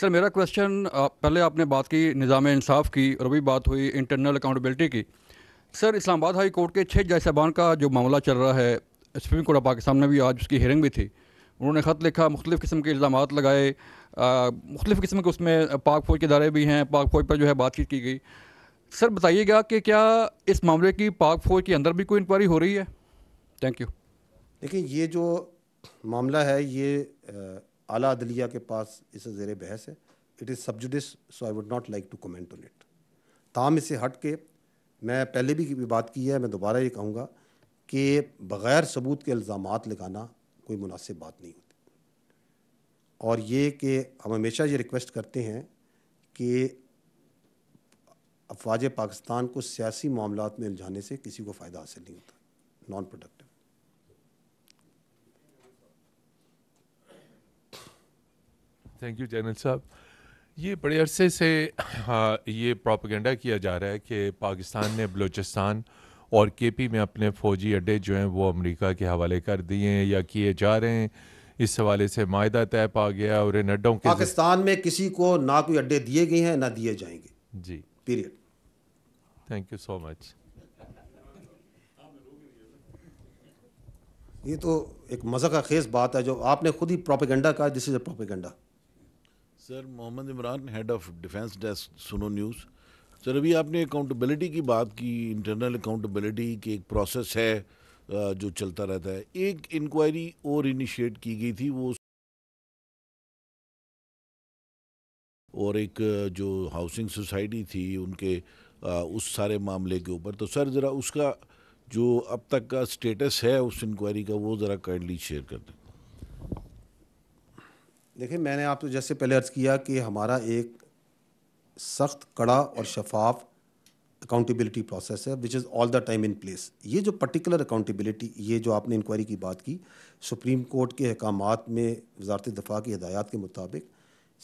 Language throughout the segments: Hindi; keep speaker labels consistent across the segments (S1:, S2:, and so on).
S1: सर मेरा क्वेश्चन पहले आपने बात की निज़ाम इंसाफ की और अभी बात हुई इंटरनल अकाउंटेबिलिटी की सर इस्लामाबाद हाई कोर्ट के छः साहबान का जो मामला चल रहा है सुप्रीम कोर्ट ऑफ पाकिस्तान में भी आज उसकी हियरिंग भी थी उन्होंने ख़त लिखा मुख्तलिफ़ किस्म के इल्ज़ाम लगाए मुख्तलिफ़ किस्म के उसमें पाक फ़ौज के इदारे भी हैं पाक फ़ौज पर जो है बातचीत की गई सर बताइएगा कि क्या इस मामले की पाक फ़ौज के अंदर भी कोई इंक्वायरी हो रही है थैंक यू देखिए ये जो मामला है ये आला अदलिया के पास इसे ज़ेर बहस है it is sub judice so I would not like to comment on it ताम इसे हट के मैं पहले भी बात की है मैं दोबारा ये कहूँगा कि बग़ैर सबूत के इल्ज़ाम लगाना कोई मुनासिब बात नहीं होती और ये कि हम हमेशा ये रिक्वेस्ट करते हैं कि अफवाज पाकिस्तान को सियासी मामला में उलझाने से किसी को फ़ायदा हासिल नहीं होता non productive thank you general साहब ये बड़े अरसे से हाँ, ये प्रोपागेंडा किया जा रहा है कि पाकिस्तान ने बलूचिस्तान और केपी में अपने फ़ौजी अड्डे जो हैं वो अमेरिका के हवाले कर दिए हैं या किए जा रहे हैं इस हवाले से माहा तय पा गया और इन अड्डों के पाकिस्तान में किसी को ना कोई अड्डे दिए गए हैं ना दिए जाएंगे जी period thank you so much ये तो एक मज़ा का खेस बात है जो आपने खुद ही प्रोपेगेंडा कहा this is a propaganda sir Mohammad Imran head of defence desk Suno news sir अभी आपने अकाउंटेबिलिटी की बात की इंटरनल अकाउंटेबिलिटी की एक प्रोसेस है जो चलता रहता है एक इंक्वायरी और इनिशिएट की गई थी वो और एक जो हाउसिंग सोसाइटी थी उनके उस सारे मामले के ऊपर तो सर ज़रा उसका जो अब तक का स्टेटस है उस इंक्वायरी का वो ज़रा काइंडली शेयर कर दें देखिए मैंने आप तो जैसे पहले अर्ज़ किया कि हमारा एक सख्त कड़ा और शफाफ अकाउंटेबिलिटी प्रोसेस है which is all the time in place ये जो पर्टिकुलर अकाउंटेबिलिटी ये जो आपने इंक्वायरी की बात की सुप्रीम कोर्ट के अहकाम में वजारत दफ़ा की हदायत के मुताबिक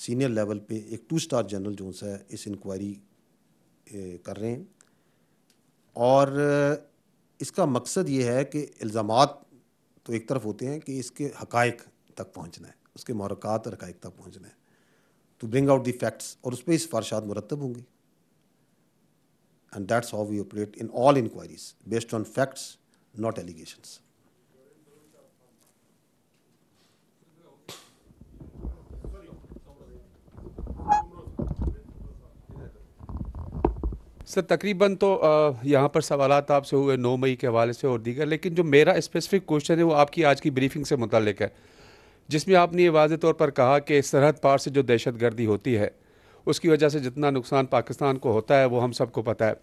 S1: सीनियर लेवल पे एक टू स्टार जनरल जो है इस इंक्वायरी कर रहे हैं और इसका मकसद ये है कि इल्ज़ाम तो एक तरफ होते हैं कि इसके हकाइक तक पहुँचना है उसके मरक़ात और तक पहुँचना है to bring out the facts और उस पर इस फारशात मुरतब होंगी and that's how we operate in all inquiries based on facts not allegations sir तकरीबन तो यहाँ पर सवाल आपसे हुए नौ मई के हवाले से और दीगर लेकिन जो मेरा स्पेसिफिक क्वेश्चन है वो आपकी आज की ब्रीफिंग से मुतल है जिसमें आपने ये वाज तौर पर कहा कि सरहद पार से जो दहशत गर्दी होती है उसकी वजह से जितना नुकसान पाकिस्तान को होता है वो हम सबको पता है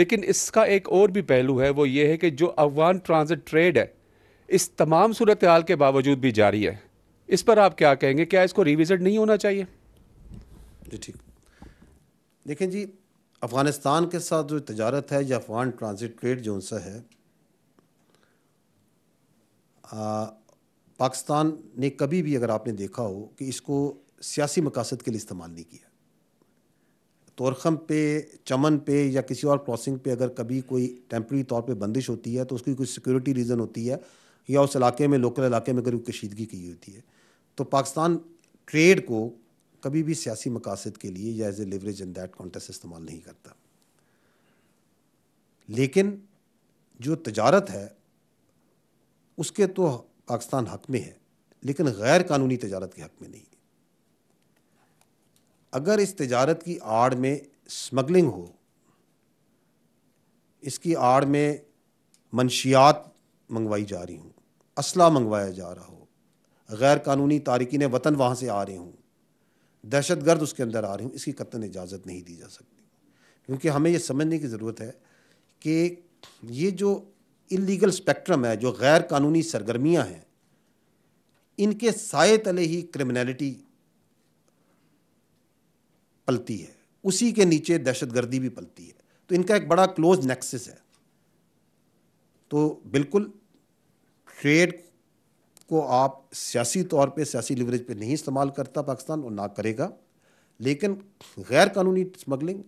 S1: लेकिन इसका एक और भी पहलू है वो ये है कि जो अफगान ट्रांजिट ट्रेड है इस तमाम सूरत हाल के बावजूद भी जारी है इस पर आप क्या कहेंगे क्या इसको रिविज़िट नहीं होना चाहिए जी ठीक देखें जी अफ़गानिस्तान के साथ जो तजारत है या अफ़गान ट्रांजिट ट्रेड जो सा है आ, पाकिस्तान ने कभी भी अगर आपने देखा हो कि इसको सियासी मकासद के लिए इस्तेमाल नहीं किया तोरखम पे चमन पे या किसी और क्रॉसिंग पे अगर कभी कोई टेम्प्रेरी तौर पे बंदिश होती है तो उसकी कोई सिक्योरिटी रीज़न होती है या उस इलाके में लोकल इलाके में अगर कशीदगी की होती है तो पाकिस्तान ट्रेड को कभी भी सियासी मकासद के लिए या as a leverage in that context इस्तेमाल नहीं करता लेकिन जो तजारत है उसके तो पाकिस्तान हक में है लेकिन गैर कानूनी तजारत के हक में नहीं अगर इस तजारत की आड़ में स्मगलिंग हो इसकी आड़ में मनशियात मंगवाई जा रही हूँ असला मंगवाया जा रहा हो गैर कानूनी तारकिन वतन वहाँ से आ रहे हूँ दहशत गर्द उसके अंदर आ रही हूँ इसकी कतन इजाज़त नहीं दी जा सकती क्योंकि हमें यह समझने की ज़रूरत है कि ये जो इलीगल स्पेक्ट्रम है जो गैर कानूनी सरगर्मियाँ हैं इनके साय तले ही क्रिमिनलिटी पलती है उसी के नीचे दहशतगर्दी भी पलती है तो इनका एक बड़ा क्लोज नेक्सिस है तो बिल्कुल ट्रेड को आप सियासी तौर पे सियासी लिवरेज पे नहीं इस्तेमाल करता पाकिस्तान और ना करेगा लेकिन गैर कानूनी स्मगलिंग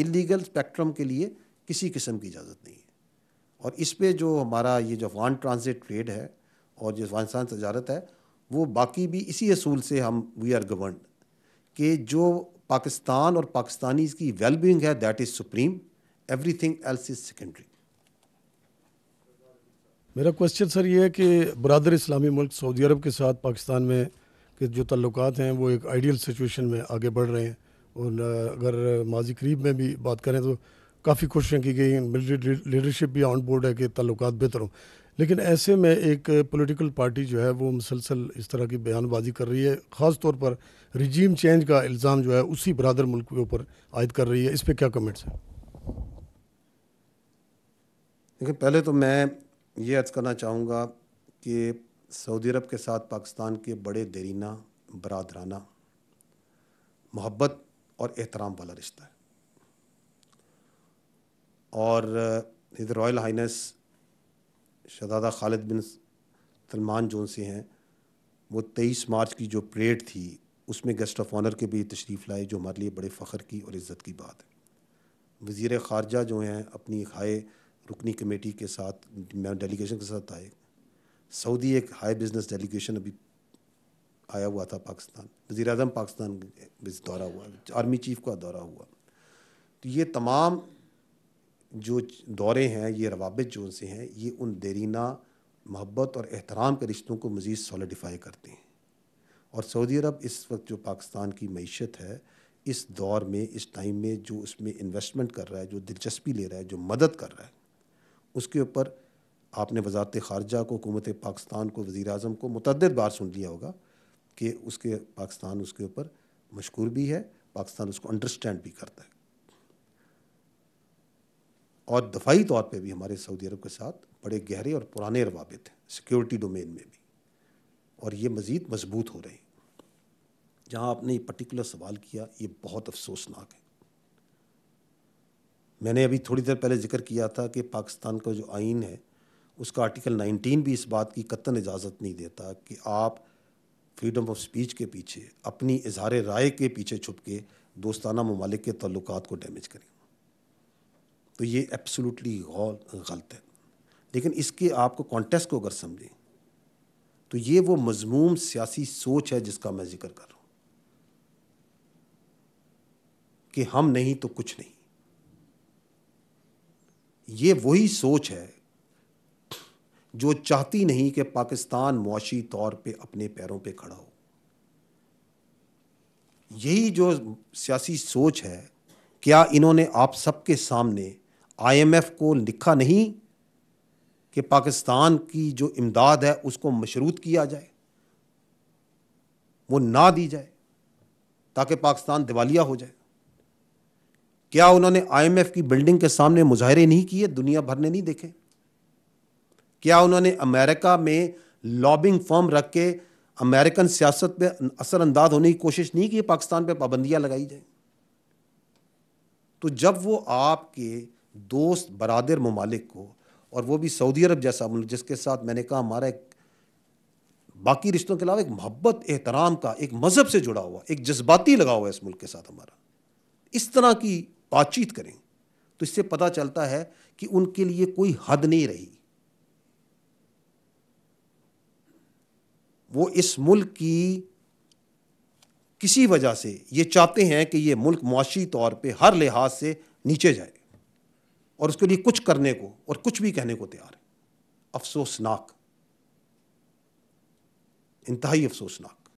S1: इलीगल स्पेक्ट्रम के लिए किसी किस्म की इजाज़त नहीं और इस पर जो हमारा ये जो अफगान ट्रांजिट ट्रेड है और जो अफगानिस्तान तजारत है वो बाकी भी इसी असूल से हम वी आर गवर्न कि जो पाकिस्तान और पाकिस्तानी की वेलबींग है that is supreme everything else is secondary मेरा क्वेश्चन सर ये है कि बरदर इस्लामी मुल्क सऊदी अरब के साथ पाकिस्तान में के जो तल्लुक हैं वो एक आइडियल सिचुएशन में आगे बढ़ रहे हैं और अगर माजी करीब में भी बात करें तो काफ़ी कोशिशें की गई मिलिट्री लीडरशिप भी ऑन बोर्ड है कि तल्लक बेहतर हों लेकिन ऐसे में एक पॉलिटिकल पार्टी जो है वो मुसलसल इस तरह की बयानबाजी कर रही है ख़ास तौर पर रिजीम चेंज का इल्ज़ाम जो है उसी बरदर मुल्क के ऊपर आयद कर रही है इस पर क्या कमेंट्स हैं देखिए पहले तो मैं ये अर्ज़ करना चाहूँगा कि सऊदी अरब के साथ पाकिस्तान के बड़े देरीना बरदराना मोहब्बत और एहतराम वाला रिश्ता है और हिज रॉयल हाइनेस शहजादा खालिद बिन सलमान जोन से हैं वो तेईस मार्च की जो परेड थी उसमें गेस्ट ऑफ ऑनर के भी तशरीफ़ लाए जो हमारे लिए बड़े फ़ख्र की और इज़्ज़त की बात है वज़ी ख़ारजा जो हैं अपनी एक हाई रुकनी कमेटी के साथ डेलीगेशन के साथ आए सऊदी एक हाई बिज़नेस डेलीगेशन अभी आया हुआ था पाकिस्तान वज़ी अजम पाकिस्तान दौरा हुआ आर्मी चीफ़ का दौरा हुआ तो ये तमाम जो दौरे हैं ये रवाबित जो उनसे हैं ये उन देरीना मोहब्बत और एहतराम के रिश्तों को मज़ीद सॉलिडिफाई करते हैं और सऊदी अरब इस वक्त जो पाकिस्तान की मीशत है इस दौर में इस टाइम में जो उसमें इन्वेस्टमेंट कर रहा है जो दिलचस्पी ले रहा है जो मदद कर रहा है उसके ऊपर आपने वजारत खारजा को हुकूमत पाकिस्तान को वज़ी अजम को मतद बार सुन लिया होगा कि उसके पाकिस्तान उसके ऊपर मशहूर भी है पाकिस्तान उसको अंडरस्टैंड भी करता है और दफाई तौर पे भी हमारे सऊदी अरब के साथ बड़े गहरे और पुराने रवाबित हैं सिक्योरिटी डोमेन में भी और ये मज़ीद मजबूत हो रहे हैं जहाँ आपने ये पर्टिकुलर सवाल किया ये बहुत अफसोसनाक है मैंने अभी थोड़ी देर पहले जिक्र किया था कि पाकिस्तान का जो आइन है उसका आर्टिकल 19 भी इस बात की कतन इजाज़त नहीं देता कि आप फ्रीडम ऑफ स्पीच के पीछे अपनी इजहार राय के पीछे छुप के दोस्ताना ममालिक के तल्लक को डैमेज करें तो ये एब्सोलूटली गलत है लेकिन इसके आपको कॉन्टेस्ट को अगर समझें तो ये वो मजमूम सियासी सोच है जिसका मैं जिक्र कर रहा हूं कि हम नहीं तो कुछ नहीं ये वही सोच है जो चाहती नहीं कि पाकिस्तान मुआशी तौर पे अपने पैरों पे खड़ा हो यही जो सियासी सोच है क्या इन्होंने आप सबके सामने आईएमएफ को लिखा नहीं कि पाकिस्तान की जो इमदाद है उसको मशरूत किया जाए वो ना दी जाए ताकि पाकिस्तान दिवालिया हो जाए क्या उन्होंने आईएमएफ की बिल्डिंग के सामने मुजाहरे नहीं किए दुनिया भर ने नहीं देखे क्या उन्होंने अमेरिका में लॉबिंग फर्म रख के अमेरिकन सियासत पे असरअंदाज होने की कोशिश नहीं की पाकिस्तान पे पाबंदियां लगाई जाए तो जब वो आपके दोस्त बरदर ममालिक को और वो भी सऊदी अरब जैसा मुल्क जिसके साथ मैंने कहा हमारा एक बाकी रिश्तों के अलावा एक मोहब्बत एहतराम का एक मज़हब से जुड़ा हुआ एक जज्बाती लगा हुआ है इस मुल्क के साथ हमारा इस तरह की बातचीत करें तो इससे पता चलता है कि उनके लिए कोई हद नहीं रही वो इस मुल्क की किसी वजह से ये चाहते हैं कि ये मुल्क मुआशी तौर पे हर लिहाज से नीचे जाए और उसके लिए कुछ करने को और कुछ भी कहने को तैयार है अफसोसनाक इंतहाई अफसोसनाक